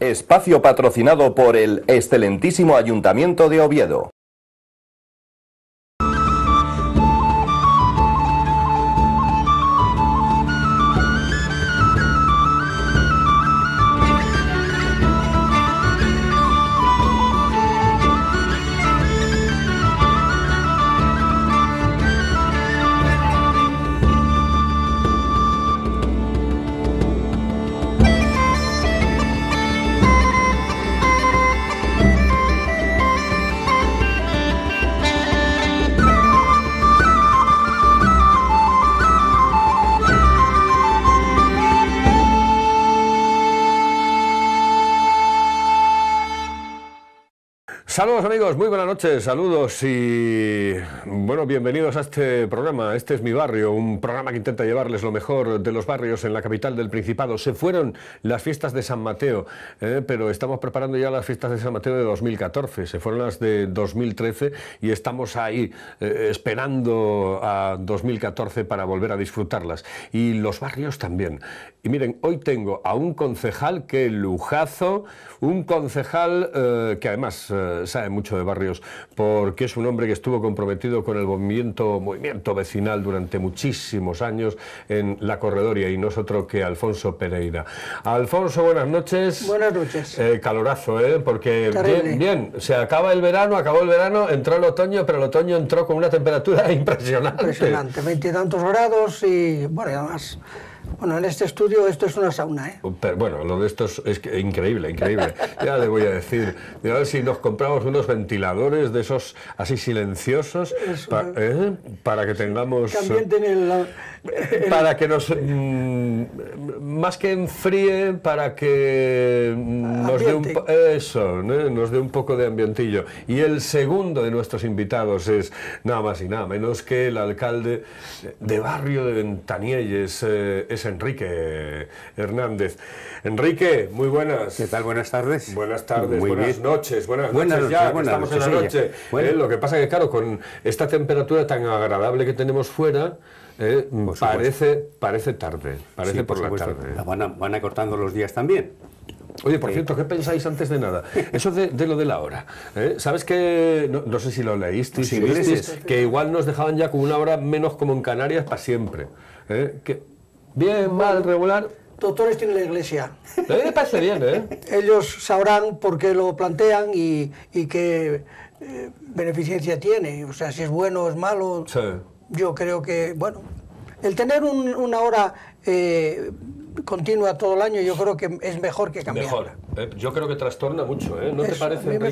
Espacio patrocinado por el excelentísimo Ayuntamiento de Oviedo. Saludos amigos, muy buenas noches, saludos y bueno, bienvenidos a este programa. Este es mi barrio, un programa que intenta llevarles lo mejor de los barrios en la capital del Principado. Se fueron las fiestas de San Mateo, ¿eh? pero estamos preparando ya las fiestas de San Mateo de 2014, se fueron las de 2013 y estamos ahí eh, esperando a 2014 para volver a disfrutarlas. Y los barrios también. Y miren, hoy tengo a un concejal que lujazo, un concejal eh, que además sabe mucho de barrios, porque es un hombre que estuvo comprometido con el movimiento, vecinal durante muchísimos años en la corredoria y no es otro que Alfonso Pereira. Alfonso, buenas noches. Buenas noches. Eh, calorazo, ¿eh? Porque bien, bien, se acaba el verano, acabó el verano, entró el otoño, pero el otoño entró con una temperatura impresionante. Impresionante, veintitantos grados y, bueno, y además bueno, en este estudio esto es una sauna, ¿eh? Oh, pero bueno, lo de esto es, increíble, increíble. ya le voy a decir, a ver si nos compramos unos ventiladores de esos así silenciosos ¿eh? para que tengamos... el, Para que nos... Mm, más que enfríe, para que mm, nos dé, un, eso, nos dé un poco de ambientillo. Y el segundo de nuestros invitados es nada más y nada menos que el alcalde de barrio de Ventanielles, eh, Enrique Hernández. Enrique, muy buenas. ¿Qué tal? Buenas tardes. Buenas tardes, buenas, noches, buenas, noches, ya, buenas estamos en la noche. ¿eh? lo que pasa es que, claro, con esta temperatura tan agradable que tenemos fuera, eh, mm, parece, parece tarde, parece por, la tarde. ¿eh? Van, a, van acortando los días también. Oye, por cierto, ¿qué pensáis antes de nada? Eso de, lo de la hora. ¿Sabes que, no, sé si lo leíste, si que igual nos dejaban ya con una hora menos como en Canarias para siempre? Bien, mal, regular. Doctores tienen la iglesia. A mí me parece bien, ¿eh? Ellos sabrán por qué lo plantean y, qué eh, beneficencia tiene. O sea, si es bueno o es malo. Yo creo que, bueno, el tener una hora eh, ...continúa todo el año, yo creo que es mejor que cambiar. Mejor. Eh, yo creo que trastorna mucho, ¿eh? ¿No te parece? que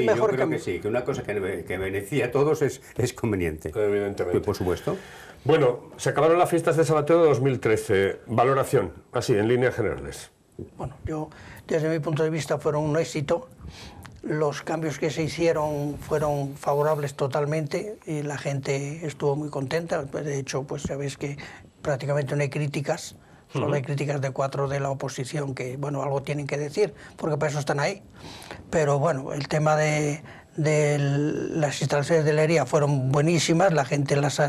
es mejor que sí, que una cosa que, merecía a todos es, conveniente. Evidentemente. Pues, por supuesto. Bueno, se acabaron las fiestas de Sabateo de 2013. Valoración, así, en líneas generales. Bueno, yo, desde mi punto de vista, fueron un éxito. Los cambios que se hicieron fueron favorables totalmente y la gente estuvo muy contenta. De hecho, pues sabéis que prácticamente no hay críticas. Solo hay críticas de cuatro de la oposición que, bueno, algo tienen que decir, porque para eso están ahí. Pero bueno, el tema de de las instalaciones de la herida fueron buenísimas, la gente las,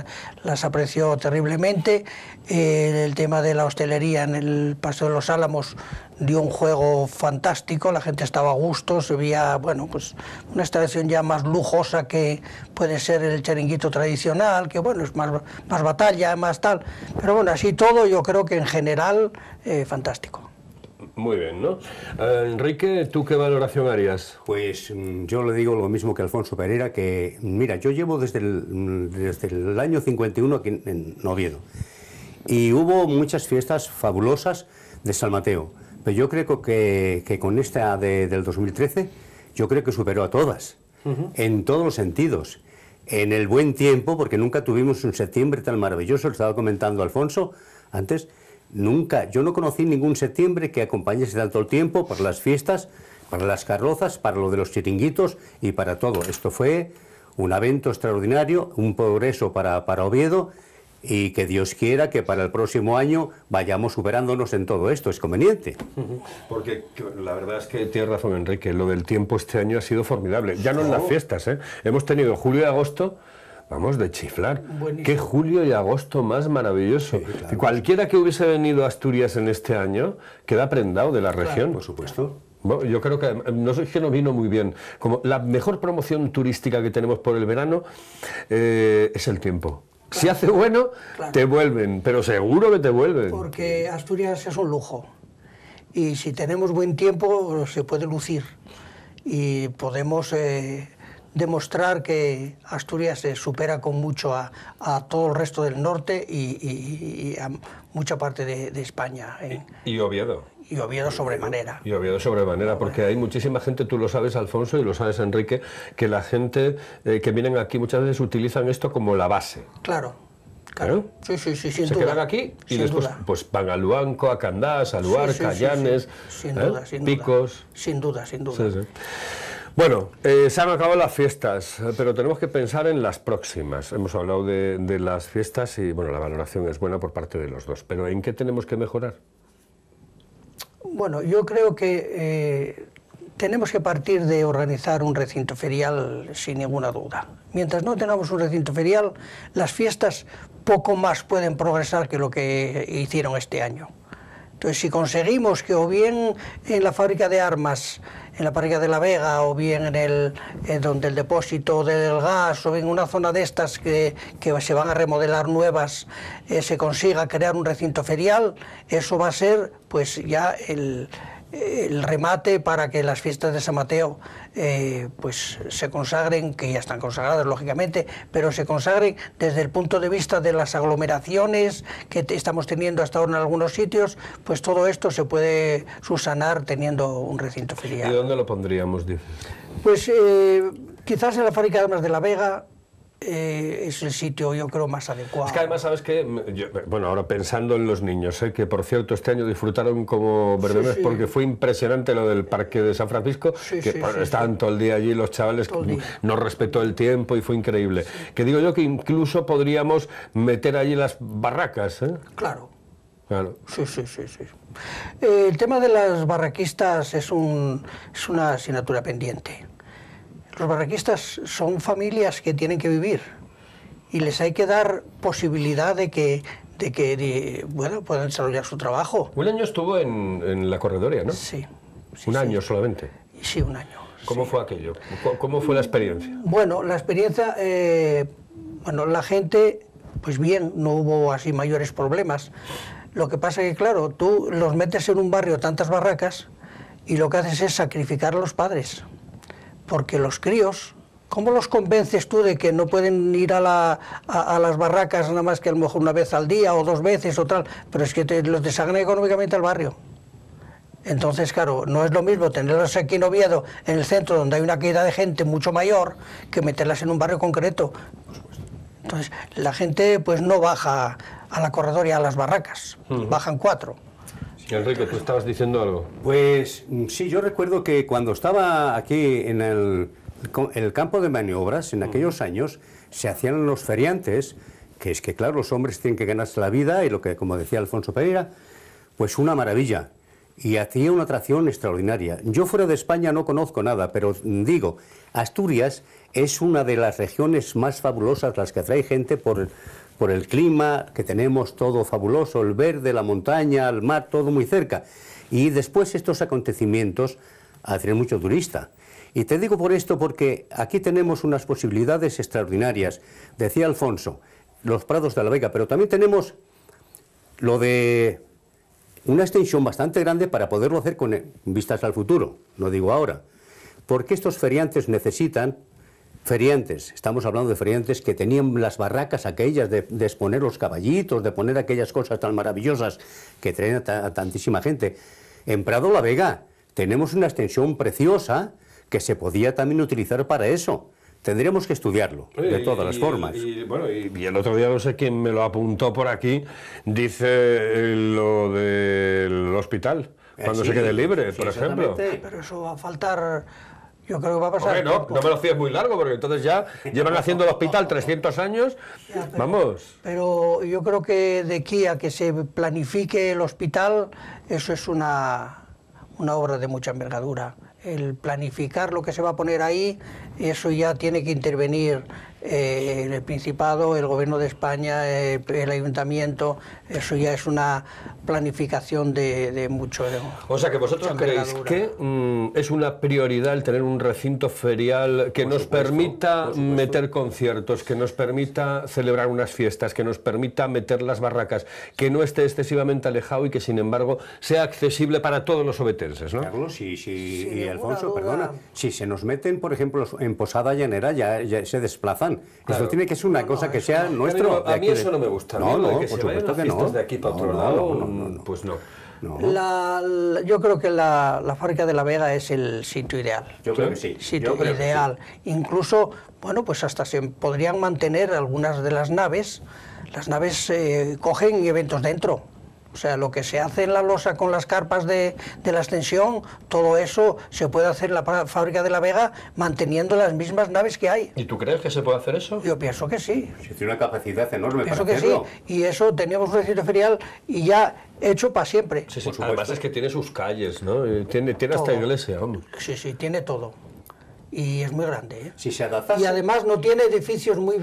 apreció terriblemente. Eh, el tema de la hostelería en el Paseo de los Álamos dio un juego fantástico, la gente estaba a gusto, se veía, bueno, pues una instalación ya más lujosa que puede ser el chiringuito tradicional, que bueno, es más, batalla, más tal. Pero bueno, así todo, yo creo que en general, eh, fantástico. Muy bien, ¿no? Eh, Enrique, ¿tú qué valoración harías? Pues mm, yo le digo lo mismo que Alfonso Pereira, que mm, mira, yo llevo desde el, mm, desde el año 51 aquí en, Noviedo y hubo muchas fiestas fabulosas de San Mateo, pero yo creo que, con esta de, del 2013, yo creo que superó a todas, en todos los sentidos. En el buen tiempo, porque nunca tuvimos un septiembre tan maravilloso, lo estaba comentando Alfonso antes, Nunca, yo no conocí ningún septiembre que acompañase tanto el tiempo para las fiestas, para las carrozas, para lo de los chiringuitos y para todo. Esto fue un evento extraordinario, un progreso para, Oviedo y que Dios quiera que para el próximo año vayamos superándonos en todo esto, es conveniente. Porque la verdad es que tienes razón, Enrique, lo del tiempo este año ha sido formidable, ya no en las fiestas, ¿eh? hemos tenido julio y agosto vamos, de chiflar. Qué julio y agosto más maravilloso. Cualquiera que hubiese venido a Asturias en este año queda prendado de la región. por supuesto. yo creo que mm, no sé que no vino muy bien. Como la mejor promoción turística que tenemos por el verano eh, es el tiempo. si hace bueno, te vuelven, pero seguro que te vuelven. Porque Asturias es un lujo. Y si tenemos buen tiempo, se puede lucir. Y podemos eh, demostrar que Asturias se supera con mucho a, todo el resto del norte y, a mucha parte de, España. ¿eh? y, Oviedo. Y Oviedo sobremanera. Y Oviedo sobremanera, porque hay muchísima gente, tú lo sabes Alfonso y lo sabes Enrique, que la gente eh, que vienen aquí muchas veces utilizan esto como la base. Claro. Claro. ¿Eh? Sí, sí, sí, sin Se quedan aquí y después pues van a Luanco, a Candás, a Luarca, llanes Sin, sin Picos. Duda, sin duda, sin duda. Bueno, eh, se han acabado las fiestas, pero tenemos que pensar en las próximas. Hemos hablado de, las fiestas y bueno, la valoración es buena por parte de los dos, pero ¿en qué tenemos que mejorar? Bueno, yo creo que eh, tenemos que partir de organizar un recinto ferial sin ninguna duda. Mientras no tengamos un recinto ferial, las fiestas poco más pueden progresar que lo que hicieron este año. Entonces, si conseguimos que o bien en la fábrica de armas, en la parrilla de la Vega, o bien en el eh, donde el depósito del gas, o bien en una zona de estas que, que se van a remodelar nuevas, eh, se consiga crear un recinto ferial, eso va a ser pues ya el, el remate para que las fiestas de San Mateo eh, pues se consagren, que ya están consagradas lógicamente, pero se consagren desde el punto de vista de las aglomeraciones que estamos teniendo hasta ahora en algunos sitios, pues todo esto se puede susanar teniendo un recinto ferial. ¿Y dónde lo pondríamos, Pues eh, quizás en la fábrica de Armas de la Vega, eh, es el sitio, yo creo, más adecuado. Es que además, ¿sabes que eh, Bueno, ahora pensando en los niños, que por cierto este año disfrutaron como verdaderos porque fue impresionante lo del parque de San Francisco, que estaban todo el día allí los chavales, no respetó el tiempo y fue increíble. Que digo yo que incluso podríamos meter allí las barracas. ¿eh? Claro. Claro. Sí, sí, sí, sí. el tema de las barraquistas es, un, es una asignatura pendiente. Los barraquistas son familias que tienen que vivir y les hay que dar posibilidad de que de que bueno, puedan desarrollar su trabajo. Un año estuvo en, la corredoria, ¿no? Sí. un año solamente. Sí, un año. ¿Cómo fue aquello? ¿Cómo fue la experiencia? Bueno, la experiencia, eh, bueno, la gente, pues bien, no hubo así mayores problemas. Lo que pasa que, claro, tú los metes en un barrio tantas barracas y lo que haces es sacrificar a los padres porque los críos, ¿cómo los convences tú de que no pueden ir a, las barracas nada más que a lo mejor una vez al día o dos veces o tal? Pero es que los desagran económicamente al barrio. Entonces, claro, no es lo mismo tenerlas aquí en Oviedo, en el centro, donde hay una caída de gente mucho mayor, que meterlas en un barrio concreto. Entonces, la gente pues no baja a la y a las barracas, bajan cuatro. Enrique, tú estabas diciendo algo. Pues mm, sí, yo recuerdo que cuando estaba aquí en el, campo de maniobras, en aquellos años, se hacían los feriantes, que es que, claro, los hombres tienen que ganarse la vida y lo que, como decía Alfonso Pereira, pues una maravilla. Y hacía una atracción extraordinaria. Yo fuera de España no conozco nada, pero mm, digo, Asturias es una de las regiones más fabulosas, las que atrae gente por por el clima que tenemos todo fabuloso, el verde, la montaña, el mar, todo muy cerca. Y después estos acontecimientos hacen mucho turista. Y te digo por esto porque aquí tenemos unas posibilidades extraordinarias. Decía Alfonso, los prados de la Vega, pero también tenemos lo de una extensión bastante grande para poderlo hacer con vistas al futuro, no digo ahora, porque estos feriantes necesitan feriantes, estamos hablando de ferientes que tenían las barracas aquellas de, exponer los caballitos, de poner aquellas cosas tan maravillosas que traen a, tantísima gente. En Prado la Vega tenemos una extensión preciosa que se podía también utilizar para eso. Tendríamos que estudiarlo, de todas las formas. Y, el otro día, no sé quién me lo apuntó por aquí, dice eh, lo del hospital, cuando eh, se quede libre, por ejemplo. Pero eso va a faltar yo creo que va a pasar. no, me lo fíes muy largo, porque entonces ya llevan haciendo el hospital 300 años. Vamos. Pero yo creo que de aquí a que se planifique el hospital, eso es una, una obra de mucha envergadura. El planificar lo que se va a poner ahí, eso ya tiene que intervenir eh, el Principado, el Gobierno de España, eh, el Ayuntamiento, eso ya es una planificación de, mucho. o sea que vosotros creéis que mm, es una prioridad el tener un recinto ferial que nos permita meter conciertos, que nos permita celebrar unas fiestas, que nos permita meter las barracas, que no esté excesivamente alejado y que sin embargo sea accesible para todos los obetenses, ¿no? Carlos y, Alfonso, perdona, si se nos meten, por ejemplo, en Posada Llanera ya, ya se desplazan eso tiene que ser una cosa que sea nuestro. A mí, eso no me gusta. No, no, por supuesto que no. de aquí para otro lado, pues no. yo creo que la, la, fábrica de la Vega es el sitio ideal. Yo creo que sí. Sitio ideal. Incluso, bueno, pues hasta se podrían mantener algunas de las naves. Las naves eh, cogen eventos dentro o sea, lo que se hace en la losa con las carpas de, la extensión, todo eso se puede hacer en la fábrica de La Vega manteniendo las mismas naves que hay. ¿Y tú crees que se puede hacer eso? Yo pienso que sí. Si tiene una capacidad enorme pienso que sí. Y eso teníamos un recinto ferial y ya hecho para siempre. Sí, Además es que tiene sus calles, ¿no? Eh, tiene, hasta iglesia, hombre. Sí, sí, tiene todo y es muy grande. ¿eh? Si se adapta. Y además no tiene edificios muy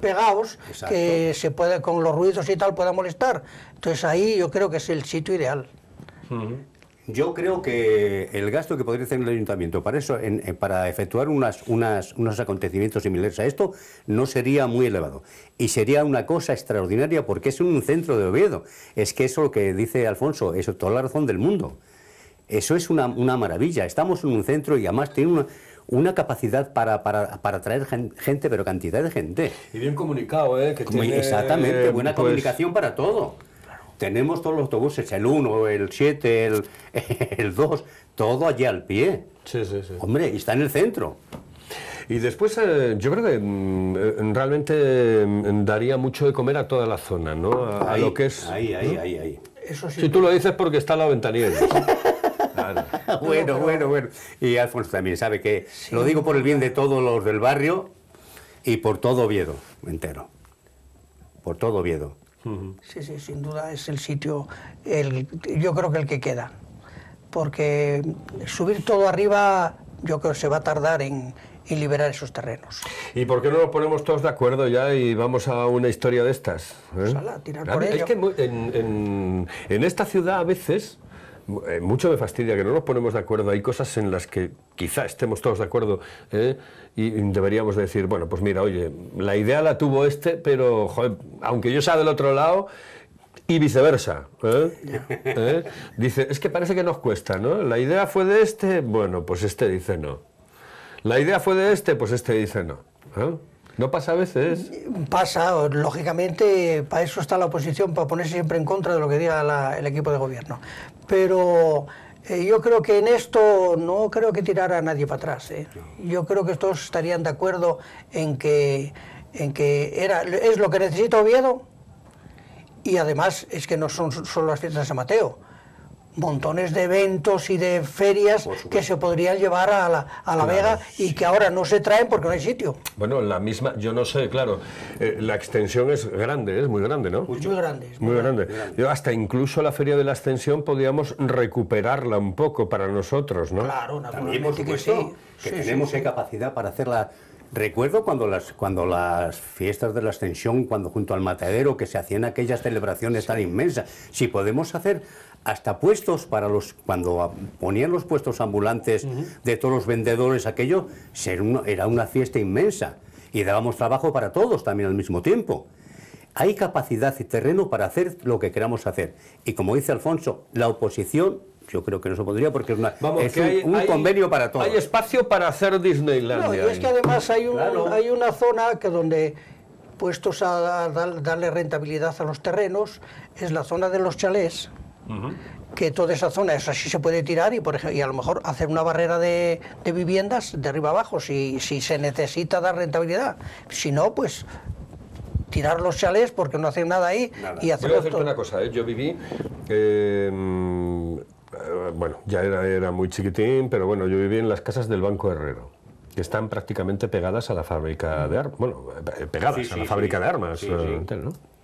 pegados que se puede con los ruidos y tal pueda molestar. Entonces ahí yo creo que es el sitio ideal. Yo creo que el gasto que podría hacer el ayuntamiento para eso, eh, para efectuar unas, unas, unos acontecimientos similares a esto, no sería muy elevado. Y sería una cosa extraordinaria porque es un centro de Oviedo. Es que eso lo que dice Alfonso, eso toda la razón del mundo. Eso es una, una maravilla. Estamos en un centro y además tiene una, una capacidad para, para, para atraer gente, pero cantidad de gente. Y bien comunicado, ¿eh? Que tiene, exactamente, eh, buena pues comunicación para todo. Tenemos todos los autobuses, el 1, el 7, el, el 2, todo allí al pie. Sí, sí, sí. Hombre, y está en el centro. Y después eh, yo creo que mm, eh, realmente mm, daría mucho de comer a toda la zona, ¿no? A, lo que es... Ahí, ahí, ahí, ahí. Eso Si tú lo dices porque está la ventanilla bueno, bueno, bueno. Y Alfonso también sabe que lo digo por el bien de todos los del barrio y por todo Oviedo entero. Por todo Oviedo. Sí, sí, sin duda es el sitio, yo creo que el que queda. Porque subir todo arriba, yo creo que se va a tardar en, liberar esos terrenos. ¿Y por qué no lo ponemos todos de acuerdo ya y vamos a una historia de estas? Eh? Pues es que en, esta ciudad a veces eh, mucho me fastidia que no nos ponemos de acuerdo. Hay cosas en las que quizá estemos todos de acuerdo ¿eh? y deberíamos decir, bueno, pues mira, oye, la idea la tuvo este, pero aunque yo sea del otro lado, y viceversa. ¿eh? Dice, es que parece que nos cuesta, ¿no? La idea fue de este, bueno, pues este dice no. La idea fue de este, pues este dice no. ¿No pasa a veces? Pasa, lógicamente, para eso está la oposición, para ponerse siempre en contra de lo que diga el equipo de gobierno. Pero eh, yo creo que en esto no creo que tirara a nadie para atrás. ¿eh? Yo creo que todos estarían de acuerdo en que, en que era, es lo que necesita Oviedo y además es que no son solo las fiestas de Mateo montones de eventos y de ferias que se podrían llevar a la, Vega y que ahora no se traen porque no hay sitio. Bueno, la misma, yo no sé, claro, eh, la extensión es grande, es muy grande, ¿no? Muy grande. muy, grande. Yo hasta incluso la Feria de la Extensión podríamos recuperarla un poco para nosotros, ¿no? Claro, naturalmente También, que sí. Que tenemos capacidad para hacerla Recuerdo cuando las, cuando las fiestas de la Ascensión, cuando junto al matadero, que se hacían aquellas celebraciones tan inmensas, si podemos hacer hasta puestos para los, cuando ponían los puestos ambulantes de todos los vendedores, aquello era una fiesta inmensa y dábamos trabajo para todos también al mismo tiempo. Hay capacidad y terreno para hacer lo que queramos hacer. Y como dice Alfonso, la oposición yo creo que no se podría porque es, un, convenio para todos. Hay espacio para hacer Disneyland. No, y es que además hay, una zona que donde puestos a darle rentabilidad a los terrenos es la zona de los chalés. que toda esa zona es así se puede tirar y por ejemplo, y a lo mejor hacer una barrera de, viviendas de arriba abajo si, se necesita dar rentabilidad si no pues tirar los chalés porque no hacen nada ahí y hacer Voy a una cosa, ¿eh? yo viví eh, eh, bueno, ya era, era muy chiquitín, pero bueno, yo viví en las casas del Banco Herrero que están prácticamente pegadas a la fábrica de armas, bueno, eh, pegadas a la fábrica de armas, eh,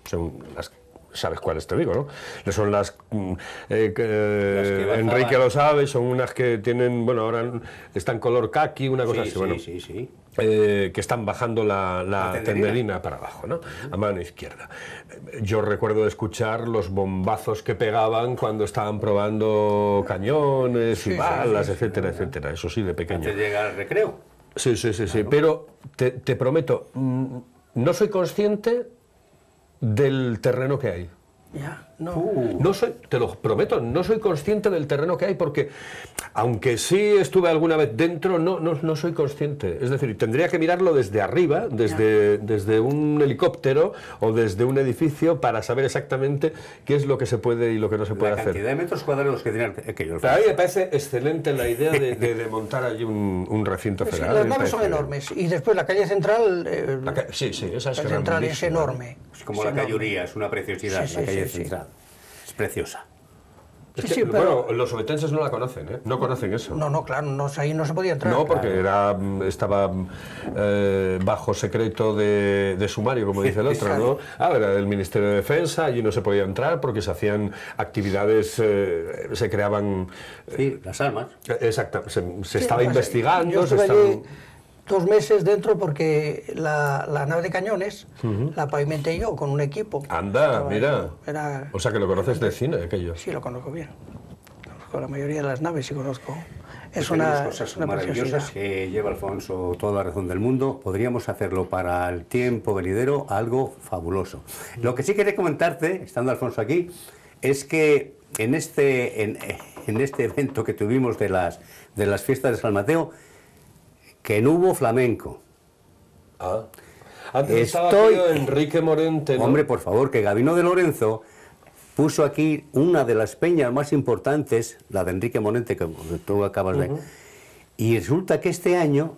Son las sabes cuáles te digo, ¿no? Son las, mm, eh, Enrique lo sabe, son unas que tienen, bueno, ahora están color kaki, una cosa así, bueno. Sí, sí. Eh, que están bajando la, tenderina. para abajo, ¿no? a mano izquierda. Yo recuerdo escuchar los bombazos que pegaban cuando estaban probando cañones y balas, etcétera, etcétera. Eso sí, de pequeño. Antes recreo. Sí, sí, sí, sí. Pero te, prometo, mm, no soy consciente del terreno que hay? Uh. no. soy, te lo prometo, no soy consciente del terreno que hay porque, aunque sí estuve alguna vez dentro, no, no, no soy consciente. Es decir, tendría que mirarlo desde arriba, desde, desde un helicóptero o desde un edificio para saber exactamente qué es lo que se puede y lo que no se puede hacer. La cantidad de metros cuadrados que tienen aquellos. A mí me parece excelente la idea de, montar allí un, recinto federal. las naves son enormes y después la calle central. Eh, sí, sí, esa es, la central es ¿eh? enorme. Es como la calluría, es una preciosidad. Es preciosa. Bueno, los obetenses no la conocen, ¿eh? No conocen eso. No, no, claro, no, ahí no se podía entrar. No, porque era, estaba eh, bajo secreto de, sumario, como dice el otro, ¿no? Ah, era del Ministerio de Defensa, allí no se podía entrar porque se hacían actividades, eh, se creaban... sí, las armas. Eh, exacto, se, estaba investigando, se estaba dos meses dentro porque la, la nave de cañones la pavimenté yo con un equipo. Anda, mira. o sea que lo conoces de cine, aquello. Sí, lo conozco bien. Conozco la mayoría de las naves, sí conozco. Es una, cosas maravillosas que lleva Alfonso toda la razón del mundo. Podríamos hacerlo para el tiempo venidero algo fabuloso. Lo que sí quería comentarte, estando Alfonso aquí, es que en este, en, en este evento que tuvimos de las, de las fiestas de San Mateo, que no hubo flamenco. Ah. Estoy... Enrique Morente. Hombre, por favor, que Gabino de Lorenzo puso aquí una de las peñas más importantes, la de Enrique Morente, que tú acabas de... Y resulta que este año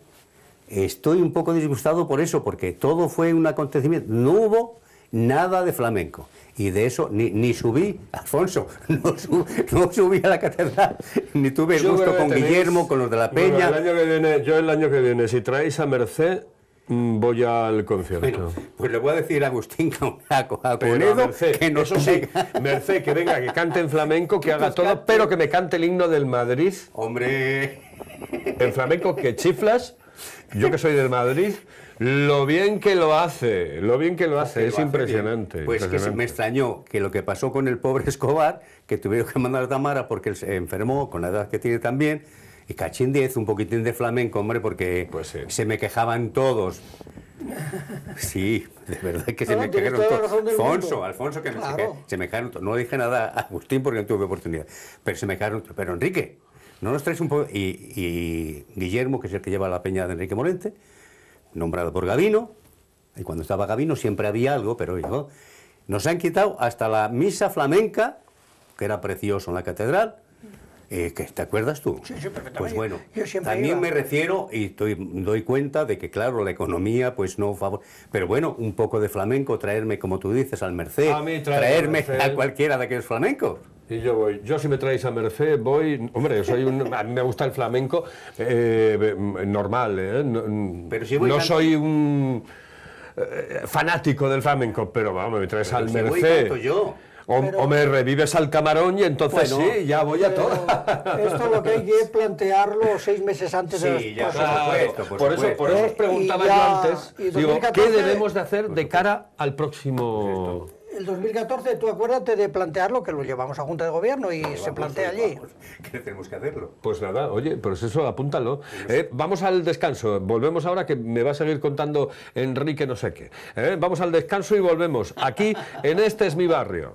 estoy un poco disgustado por eso, porque todo fue un acontecimiento. No hubo nada de flamenco y de eso ni, subí, Alfonso, no, subí a la catedral, ni tuve gusto con Guillermo, con los de la Peña. yo el año que viene, si traéis a Merced, mm, Voy al concierto. pues le voy a decir a Agustín a Conedo, que no eso sí, Merced, que venga, que cante en flamenco, que haga todo, pero que me cante el himno del Madrid. Hombre. En flamenco que chiflas yo que soy del Madrid, lo bien que lo hace, lo bien que lo hace, es impresionante. Pues que me extrañó que lo que pasó con el pobre Escobar, que tuvieron que mandar a Tamara porque se enfermó con la edad que tiene también, y cachín 10, un poquitín de flamenco, hombre, porque pues se me quejaban todos. Sí, de verdad que se me quejaron todos. Alfonso, Alfonso, que se me quejaron todos. No dije nada a Agustín porque no tuve oportunidad, pero se me quejaron todos. Pero Enrique, no nos traes un poco. Y, Guillermo, que es el que lleva la peña de Enrique Morente, nombrado por Gabino y cuando estaba Gabino siempre había algo, pero ¿no? nos han quitado hasta la misa flamenca, que era precioso en la catedral. Eh, que, ¿Te acuerdas tú? Sí, perfectamente. Pues bueno, también me refiero y doy cuenta de que, claro, la economía, pues no favor. Pero bueno, un poco de flamenco, traerme, como tú dices, al Merced, traerme a cualquiera de aquellos flamencos. Y yo voy. Yo si me traéis a Merced voy... Hombre, soy un, me gusta el flamenco eh, normal, ¿eh? No, soy un eh, fanático del flamenco, pero vamos, me traes al Merced. O, me revives al camarón y entonces pues sí, ya voy a todo. Esto lo que hay que plantearlo seis meses antes de los ya, por, por, Eso, por, eso, os preguntaba eh, yo antes, digo, ¿qué debemos de hacer de cara al próximo... Pues el 2014, tú acuérdate de plantearlo, que lo llevamos a Junta de Gobierno y se plantea allí. ¿Qué tenemos que hacerlo? Pues nada, oye, pues eso, apúntalo. Eh, vamos al descanso, volvemos ahora que me va a seguir contando Enrique no sé qué. Eh, vamos al descanso y volvemos aquí en Este es mi barrio.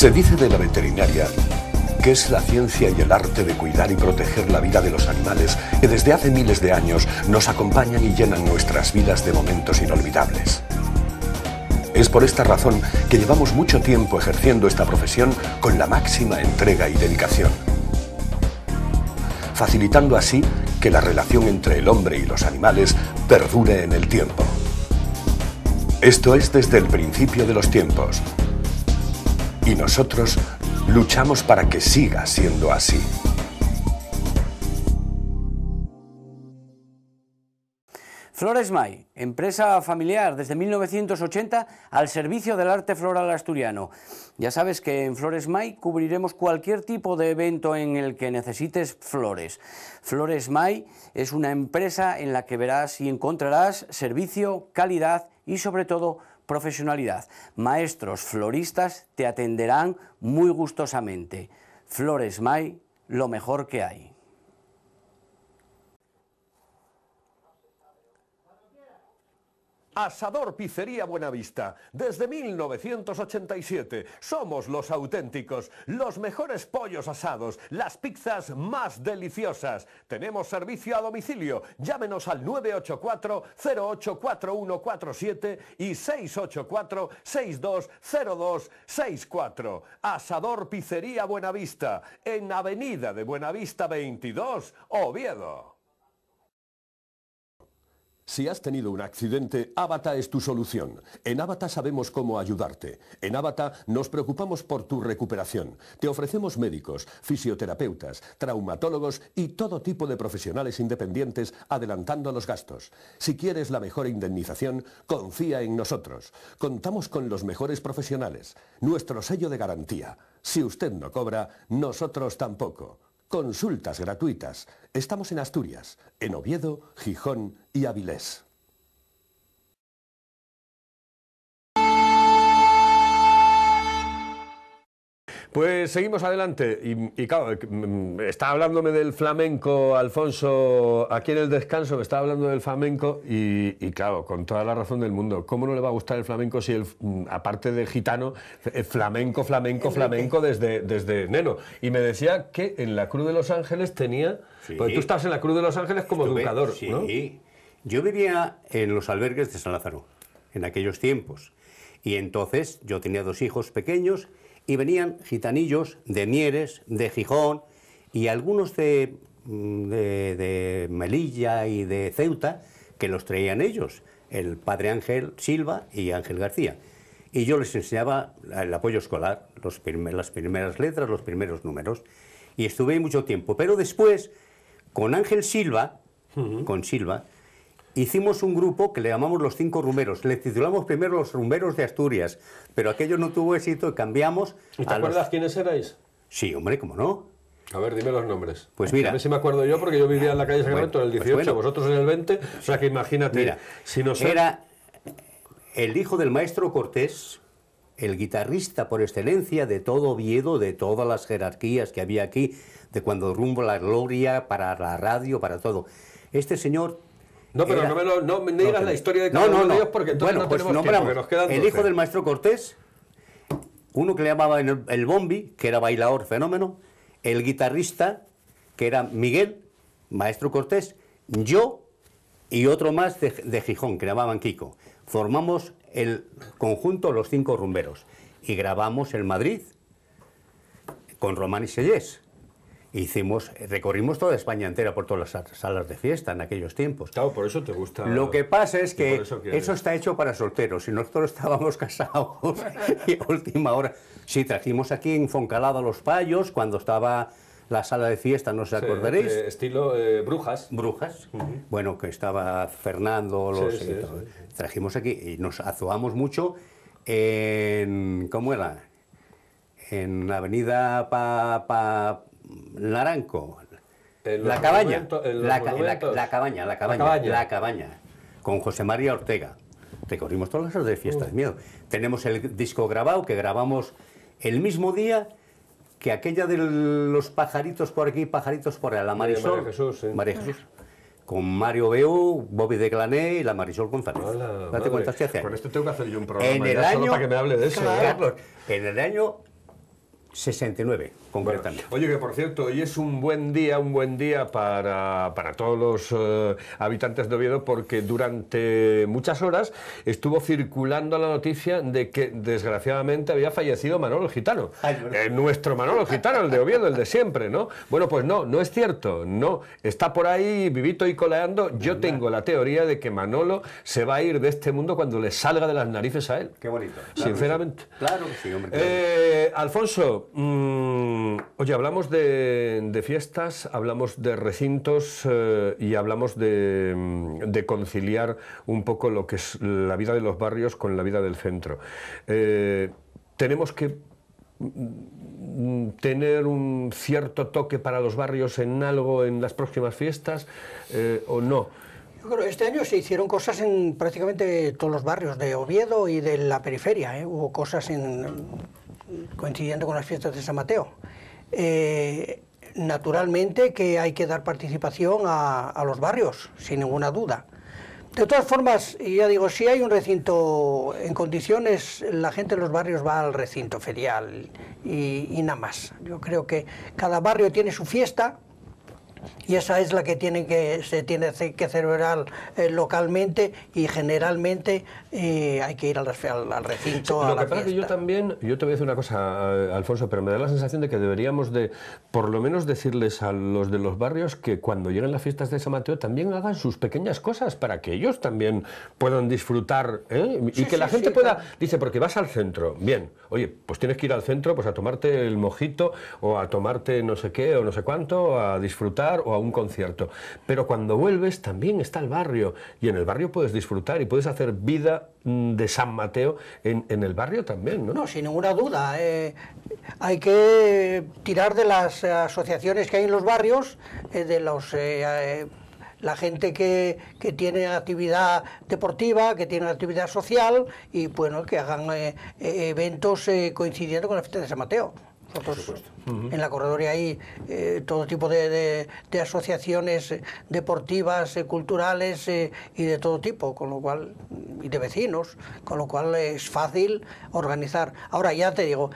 Se dice de la veterinaria que es la ciencia y el arte de cuidar y proteger la vida de los animales que desde hace miles de años nos acompañan y llenan nuestras vidas de momentos inolvidables. Es por esta razón que llevamos mucho tiempo ejerciendo esta profesión con la máxima entrega y dedicación, facilitando así que la relación entre el hombre y los animales perdure en el tiempo. Esto es desde el principio de los tiempos, y nosotros luchamos para que siga siendo así. Flores May, empresa familiar desde 1980 al servicio del arte floral asturiano. Ya sabes que en Flores May cubriremos cualquier tipo de evento en el que necesites flores. Flores May es una empresa en la que verás y encontrarás servicio, calidad y sobre todo profesionalidad. Maestros floristas te atenderán muy gustosamente. Flores May, lo mejor que hay. Asador Pizzería Buenavista. Desde 1987 somos los auténticos, los mejores pollos asados, las pizzas más deliciosas. Tenemos servicio a domicilio. Llámenos al 984 084147 y 684 620264. Asador Pizzería Buenavista en Avenida de Buenavista 22, Oviedo. Si has tenido un accidente, Avata es tu solución. En Avata sabemos cómo ayudarte. En Avata nos preocupamos por tu recuperación. Te ofrecemos médicos, fisioterapeutas, traumatólogos y todo tipo de profesionales independientes adelantando los gastos. Si quieres la mejor indemnización, confía en nosotros. Contamos con los mejores profesionales. Nuestro sello de garantía. Si usted no cobra, nosotros tampoco. Consultas gratuitas. Estamos en Asturias, en Oviedo, Gijón y Avilés. Pues seguimos adelante. Y, claro, eh, mm, mm, está hablándome del flamenco, Alfonso, aquí en el descanso me está hablando del flamenco y, claro, con toda la razón del mundo. ¿Cómo no le va a gustar el flamenco si, el, mm, aparte de gitano, eh, flamenco, flamenco, flamenco desde, desde neno? Y me decía que en la Cruz de los Ángeles tenía... Porque tú estás en la Cruz de los Ángeles como educador, sí. Yo vivía en los albergues de San Lázaro, en aquellos tiempos. Y entonces yo tenía dos hijos pequeños y venían gitanillos de Mieres, de Gijón y algunos mm, de, de, Melilla y de Ceuta que los traían ellos, el padre Ángel Silva y Ángel García. Y yo les enseñaba el apoyo escolar, las primeras letras, los primeros números. Y estuve mucho tiempo. Pero después, con Ángel Silva, con Silva, hicimos un grupo que le llamamos Los Cinco Rumeros. Le titulamos primero Los Rumeros de Asturias, pero aquello no tuvo éxito y cambiamos. ¿Y te acuerdas quiénes erais? Sí, hombre, ¿cómo no? A ver, dime los nombres. Pues mira. A ver si me acuerdo yo, porque yo vivía en la calle pues Sacramento en el 18, pues vosotros en el 20. O sea que imagínate. si no Era el hijo del maestro Cortés, el guitarrista por excelencia de todo Oviedo, de todas las jerarquías que había aquí, de cuando rumbo la gloria, para la radio, para todo. Este señor no, pero no me, no me digas la historia de cada no, uno de ellos porque entonces no pues tenemos tiempo, que nos quedan El hijo del maestro Cortés, uno que le llamaba el, Bombi, que era bailador fenómeno, el guitarrista, que era Miguel, maestro Cortés, yo y otro más de, Gijón, que llamaban Kiko. Formamos el conjunto Los Cinco Rumberos y grabamos en Madrid con Román y Seyes hicimos, recorrimos toda España entera por todas las salas de fiesta en aquellos tiempos. Claro, por eso te gusta. Lo que pasa es que eso, está hecho para solteros y nosotros estábamos casados y última hora. Sí, trajimos aquí en Foncalada los payos cuando estaba la sala de fiesta, no os acordaréis. Eh, estilo eh, Brujas. Brujas. Bueno, que estaba Fernando, los trajimos aquí y nos azuamos mucho en. ¿Cómo era? En la Avenida pa, pa Naranco, la cabaña, la, cabaña, la, cabaña, la cabaña, la cabaña, con José María Ortega. Recorrimos todas las horas de fiestas. Miedo. Tenemos el disco grabado que grabamos el mismo día que aquella de los pajaritos por aquí, pajaritos por allá, la Marisol, María Jesús, con Mario Beu, Bobby de glané y la Marisol González. Date cuenta qué este Con esto tengo que hacer yo un programa solo para que me hable de eso. En el año 69, concretamente. oye, que por cierto, hoy es un buen día, un buen día para, para todos los eh, habitantes de Oviedo, porque durante muchas horas estuvo circulando la noticia de que desgraciadamente había fallecido Manolo Gitano. Eh, nuestro Manolo Gitano, el de Oviedo, el de siempre, ¿no? Bueno, pues no, no es cierto, no. Está por ahí vivito y coleando. Yo tengo la teoría de que Manolo se va a ir de este mundo cuando le salga de las narices a él. Qué bonito. Sinceramente. Claro que sí, hombre. Eh, Alfonso, Mm, oye, hablamos de, fiestas, hablamos de recintos eh, y hablamos mm, de, conciliar un poco lo que es la vida de los barrios con la vida del centro. Eh, tenemos que mm, tener un cierto toque para los barrios en algo en las próximas fiestas eh, o no? este año se hicieron cosas en prácticamente todos los barrios de Oviedo y de la periferia. Hubo cosas en coincidiendo con las fiestas de San Mateo. Eh, naturalmente que hay que dar participación a, los barrios, sin ninguna duda. De todas formas, ya digo, si hay un recinto en condiciones, la gente de los barrios va al recinto ferial y, y nada más. Yo creo que cada barrio tiene su fiesta, y esa es la que, tiene que se tiene que celebrar eh, localmente y generalmente hay que ir al, recinto. lo que que yo también, yo te voy a decir una cosa, eh, Alfonso, pero me da la sensación de que deberíamos de, por lo menos decirles a los de los barrios que cuando lleguen las fiestas de San Mateo también hagan sus pequeñas cosas para que ellos también puedan disfrutar ¿eh? y que la gente pueda, dice, porque vas al centro, bien, oye, pues tienes que ir al centro pues a tomarte el mojito o a tomarte no sé qué o no sé cuánto, a disfrutar o a un concierto. Pero cuando vuelves también está el barrio y en el barrio puedes disfrutar y puedes hacer vida mm, de San Mateo en, el barrio también, ¿no? No, sin ninguna duda. Eh. hay que tirar de las asociaciones que hay en los barrios, eh, de los... Eh, la gente que, tiene actividad deportiva, que tiene actividad social y bueno, que hagan eventos coincidiendo con la fiesta de San Mateo. Por en la corredoria hay eh, todo tipo de, asociaciones eh, deportivas, eh, culturales y de todo tipo, con lo cual y de vecinos, con lo cual es fácil organizar. Ahora ya te digo,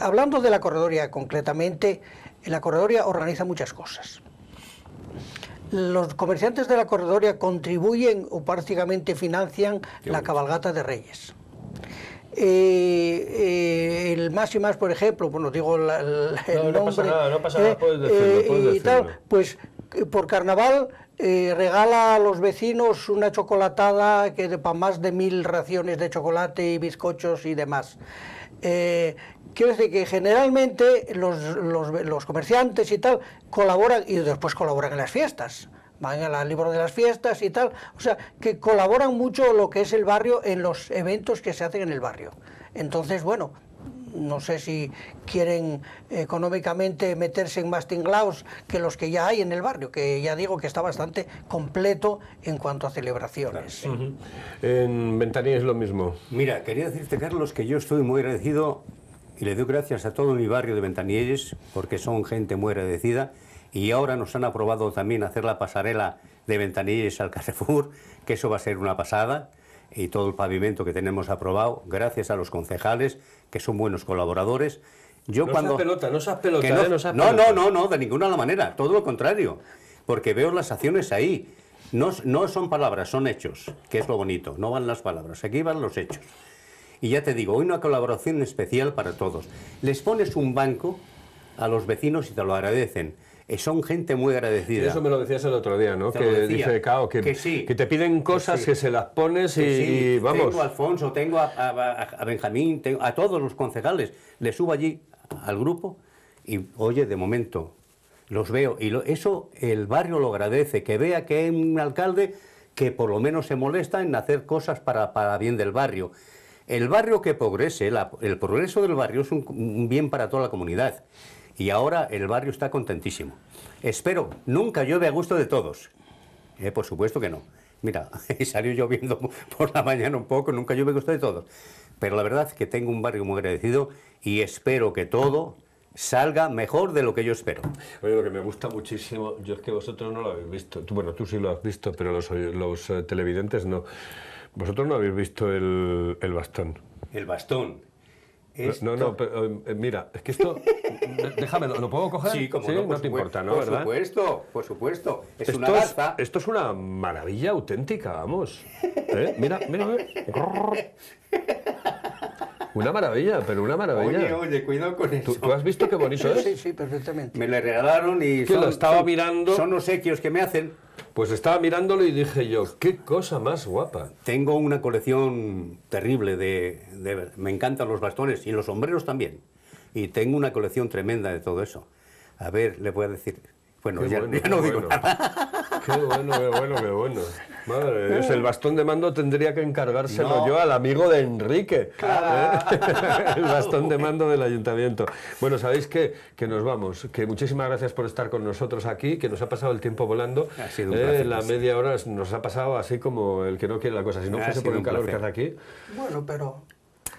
hablando de la corredoria concretamente, la corredoria organiza muchas cosas. Los comerciantes de la corredoria contribuyen o prácticamente financian la cabalgata de Reyes eh, eh, el más y más, por ejemplo, bueno, digo el no, y Tal, pues por carnaval eh, regala a los vecinos una chocolatada que de para más de mil raciones de chocolate y bizcochos y demás. Eh, quiero decir que generalmente los, los, los, comerciantes y tal colaboran y después colaboran en las fiestas van a al libro de las fiestas y tal, o sea, que colaboran mucho lo que es el barrio en los eventos que se hacen en el barrio. Entonces, bueno, no sé si quieren eh, económicamente meterse en más tinglaos que los que ya hay en el barrio, que ya digo que está bastante completo en cuanto a celebraciones. En Ventanilla es lo mismo. Mira, quería decirte, Carlos, que yo estoy muy agradecido y le doy gracias a todo mi barrio de Ventanilles, porque son gente muy agradecida y ahora nos han aprobado también hacer la pasarela de ventanillas al Carrefour, que eso va a ser una pasada. Y todo el pavimento que tenemos aprobado, gracias a los concejales, que son buenos colaboradores. Yo no cuando... no seas pelota, no, eh, no, no, no, no, de ninguna manera, todo lo contrario. Porque veo las acciones ahí. No, no, son palabras, son hechos, que es lo bonito. No van las palabras, aquí van los hechos. Y ya te digo, hoy una colaboración especial para todos. Les pones un banco a los vecinos y te lo agradecen. Eh, son gente muy agradecida. eso me lo decías el otro día, ¿no? que dice que, te piden cosas, que, se las pones y, vamos. Tengo a Alfonso, tengo a, Benjamín, tengo a todos los concejales. Le subo allí al grupo y, oye, de momento, los veo. Y eso el barrio lo agradece, que vea que hay un alcalde que por lo menos se molesta en hacer cosas para, para bien del barrio. El barrio que progrese, el progreso del barrio es un bien para toda la comunidad y ahora el barrio está contentísimo. Espero, nunca llueve a gusto de todos. Eh, por supuesto que no. Mira, salió lloviendo por la mañana un poco, nunca llueve a gusto de todos. Pero la verdad es que tengo un barrio muy agradecido y espero que todo salga mejor de lo que yo espero. Oye, lo que me gusta muchísimo, yo es que vosotros no lo habéis visto, tú, bueno, tú sí lo has visto, pero los, eh, televidentes no. Vosotros no habéis visto el bastón. El bastón. No, no, pero, eh, mira, es que esto. Déjame, ¿lo puedo coger? Sí, como no, no, te importa, ¿no? Por supuesto, por supuesto. esto Es, esto es una maravilla auténtica, vamos. ¿Eh? Mira, Mira, mira, Una maravilla, pero una maravilla. Oye, oye, cuidado con eso. ¿Tú, has visto qué bonito es? Sí, sí, perfectamente. Me lo regalaron y. lo estaba mirando. Son equios que me hacen. Pues estaba mirándolo y dije yo, qué cosa más guapa. Tengo una colección terrible de, Me encantan los bastones y los sombreros también. Y tengo una colección tremenda de todo eso. A ver, le voy a decir... Bueno, ya, no digo nada. Qué bueno, qué bueno, qué bueno. Madre de Dios, el eh. bastón de mando tendría que encargárselo yo al amigo de Enrique. ¿Eh? El bastón de mando del ayuntamiento. Bueno, ¿sabéis qué? Que nos vamos. Que muchísimas gracias por estar con nosotros aquí, que nos ha pasado el tiempo volando. Ha eh, la media hora nos ha pasado así como el que no quiere la cosa. Si no fuese por el calor que hace aquí. Bueno, pero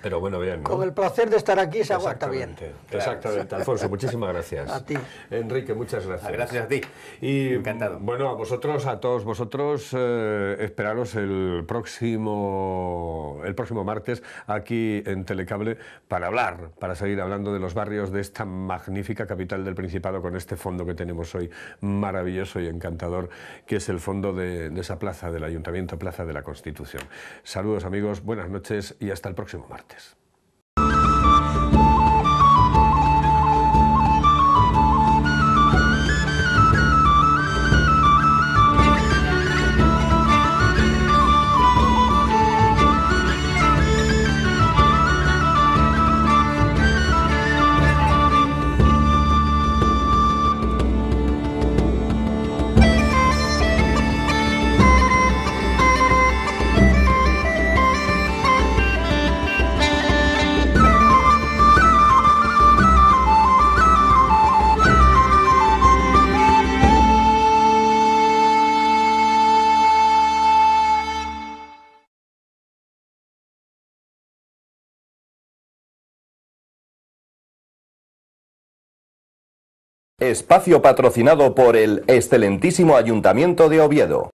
pero bueno, bien. Con el placer de estar aquí se aguanta bien. Exactamente. Alfonso, muchísimas gracias. A ti. Enrique, muchas gracias. Ah, gracias a ti. Y, Encantado. Bueno, a vosotros, a todos vosotros, eh, esperaros el próximo, el próximo martes aquí en Telecable para hablar, para seguir hablando de los barrios de esta magnífica capital del Principado con este fondo que tenemos hoy maravilloso y encantador, que es el fondo de esa plaza del Ayuntamiento, Plaza de la Constitución. Saludos amigos, buenas noches y hasta el próximo martes. Gracias. Espacio patrocinado por el excelentísimo Ayuntamiento de Oviedo.